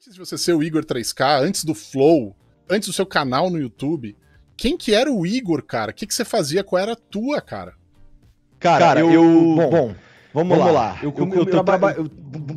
antes de você ser o Igor 3K, antes do Flow, antes do seu canal no YouTube, quem que era o Igor, cara? O que, que você fazia? Qual era a tua, cara? Cara, cara eu, eu. Bom, bom vamos, vamos, lá. lá. Eu, eu, eu, traba... eu,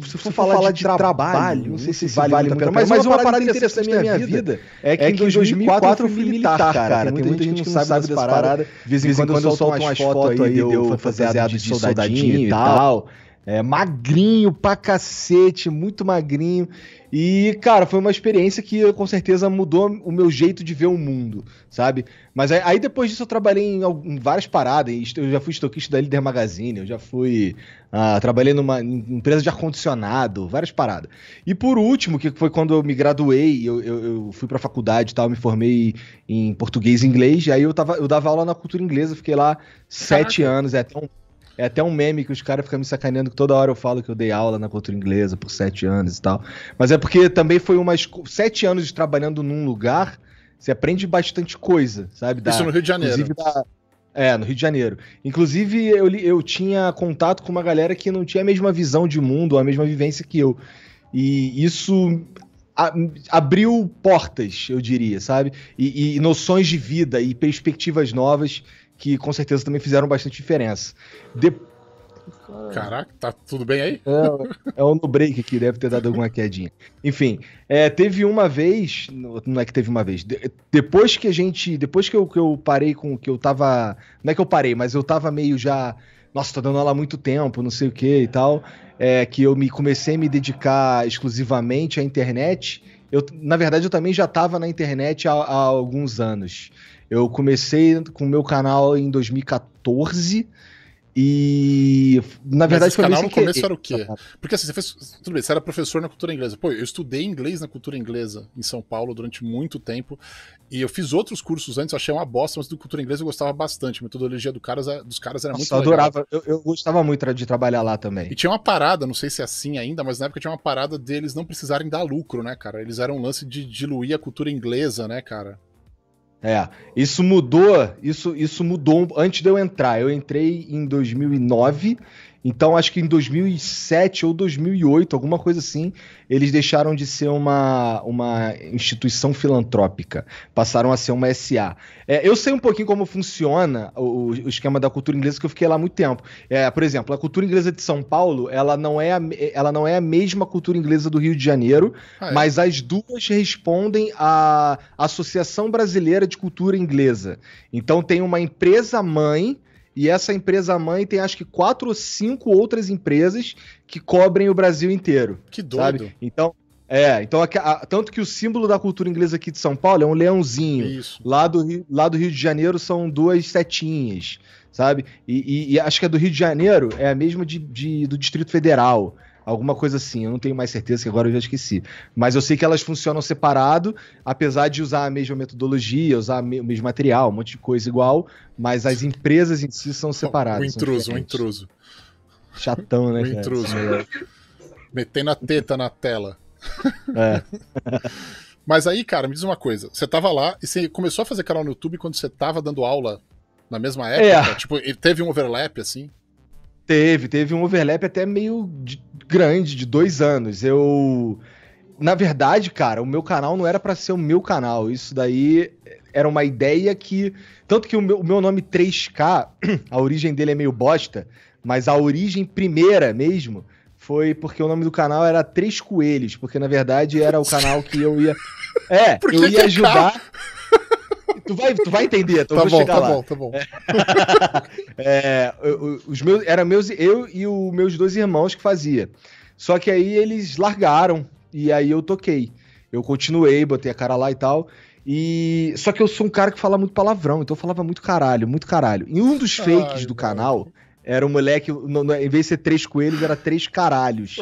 Se for falar, falar de, trabalho, trabalho, não sei se, vale, vale muito a pena, mas, mas uma parada interessante da minha vida é, é que, é que em 2004 eu fui militar, cara. cara. Tem, muita gente que não sabe dessa parada. De vez em quando, quando eu solto umas fotos aí, deu fantasiado de soldadinho e tal. E tal. É, magrinho pra cacete, muito magrinho. E, cara, foi uma experiência que com certeza mudou o meu jeito de ver o mundo, sabe? Mas aí, aí depois disso eu trabalhei em, em, várias paradas. Eu já fui estoquista da Líder Magazine, eu já fui. Uh, trabalhei numa empresa de ar-condicionado, várias paradas. E por último, que foi quando eu me graduei, eu, eu, eu fui pra faculdade e tal, me formei em português e inglês. E aí eu, tava, eu dava aula na cultura inglesa, fiquei lá Caraca. sete anos, é tão. um é até um meme que os caras ficam me sacaneando que toda hora eu falo que eu dei aula na cultura inglesa por sete anos e tal. Mas é porque também foi umas sete anos de trabalhando num lugar, você aprende bastante coisa, sabe? Da, Isso no Rio de Janeiro. Da, é, no Rio de Janeiro. Inclusive, eu, eu tinha contato com uma galera que não tinha a mesma visão de mundo, a mesma vivência que eu. E isso abriu portas, eu diria, sabe? E, e, noções de vida e perspectivas novas que com certeza também fizeram bastante diferença. De... Caraca, tá tudo bem aí? É, é no break aqui, deve ter dado alguma quedinha. Enfim, é, teve uma vez, não é que teve uma vez, de, depois que a gente, depois que eu, que eu parei com, que eu tava, não é que eu parei, mas eu tava meio já, nossa, tô dando aula há muito tempo, não sei o que e tal, é, que eu me comecei a me dedicar exclusivamente à internet eu, na verdade, eu também já estava na internet há, há, alguns anos. Eu comecei com o meu canal em 2014 e na verdade Mas esse canal no começo era o quê? Tá, tá. Porque assim, você fez. Tudo bem, você era professor na cultura inglesa. Pô, eu estudei inglês na cultura inglesa em São Paulo durante muito tempo. E eu fiz outros cursos antes, eu achei uma bosta, mas do cultura inglesa eu gostava bastante. A metodologia do caras, é, dos caras era Nossa, muito eu legal. Adorava. Eu, eu gostava muito de trabalhar lá também. E tinha uma parada, não sei se é assim ainda, mas na época tinha uma parada deles não precisarem dar lucro, né, cara? Eles eram um lance de diluir a cultura inglesa, né, cara? É, isso mudou, isso, isso mudou antes de eu entrar. Eu entrei em 2009 então, acho que em 2007 ou 2008, alguma coisa assim, eles deixaram de ser uma, uma instituição filantrópica, passaram a ser uma SA. É, eu sei um pouquinho como funciona o, o, esquema da cultura inglesa, que eu fiquei lá há muito tempo. É, por exemplo, a cultura inglesa de São Paulo, ela não é a, ela não é a mesma cultura inglesa do Rio de Janeiro, ah, é. mas as duas respondem à Associação Brasileira de Cultura Inglesa. Então, tem uma empresa mãe e essa empresa mãe tem acho que quatro ou cinco outras empresas que cobrem o Brasil inteiro. Que doido. Sabe? Então, é, então a, a, tanto que o símbolo da cultura inglesa aqui de São Paulo é um leãozinho. Isso. Lá do, lá do Rio de Janeiro são duas setinhas, sabe? E, e, e acho que a do Rio de Janeiro é a mesma de, de do Distrito Federal. Alguma coisa assim, eu não tenho mais certeza, que agora eu já esqueci. Mas eu sei que elas funcionam separado, apesar de usar a mesma metodologia, usar o mesmo material, um monte de coisa igual, mas as empresas em si são separadas. O intruso, o intruso. Chatão, né? O intruso. Metendo a teta na tela. É. Mas aí, cara, me diz uma coisa. Você tava lá e você começou a fazer canal no YouTube quando você tava dando aula na mesma época? É. Tipo, teve um overlap, assim? Teve, teve um overlap até meio de, grande, de dois anos. Eu. Na verdade, cara, o meu canal não era para ser o meu canal. Isso daí era uma ideia que. Tanto que o meu, o meu nome 3K, a origem dele é meio bosta, mas a origem primeira mesmo foi porque o nome do canal era Três Coelhos, porque na verdade era o canal que eu ia. É, eu ia é ajudar tu, vai, tu vai entender, então tá, tá bom, tá bom, tá bom, tá bom. É, os meus, era meus, eu e os meus dois irmãos que fazia. Só que aí eles largaram e aí eu toquei. Eu continuei, botei a cara lá e tal. E só que eu sou um cara que fala muito palavrão, então eu falava muito caralho, muito caralho. E um dos fakes do canal era um moleque, no, no, em vez de ser três coelhos, era três caralhos.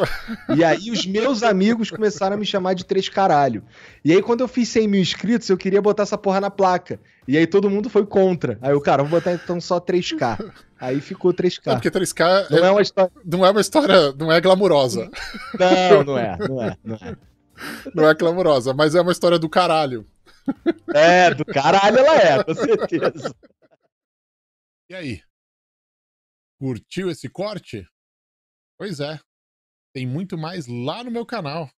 E aí os meus amigos começaram a me chamar de três caralho. E aí quando eu fiz 100 mil inscritos, eu queria botar essa porra na placa. E aí todo mundo foi contra. Aí o cara, vou botar então só 3K. Aí ficou 3K. Não, é, porque 3K não é, é, uma história... não é uma história, não é glamurosa. Não, não é, não é, não é. Não é glamurosa, mas é uma história do caralho. É, do caralho ela é, com certeza. E aí? Curtiu esse corte? Pois é, tem muito mais lá no meu canal.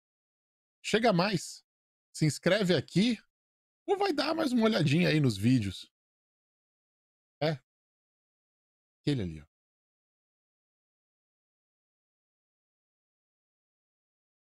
Chega mais, se inscreve aqui ou vai dar mais uma olhadinha aí nos vídeos. É, aquele ali, ó.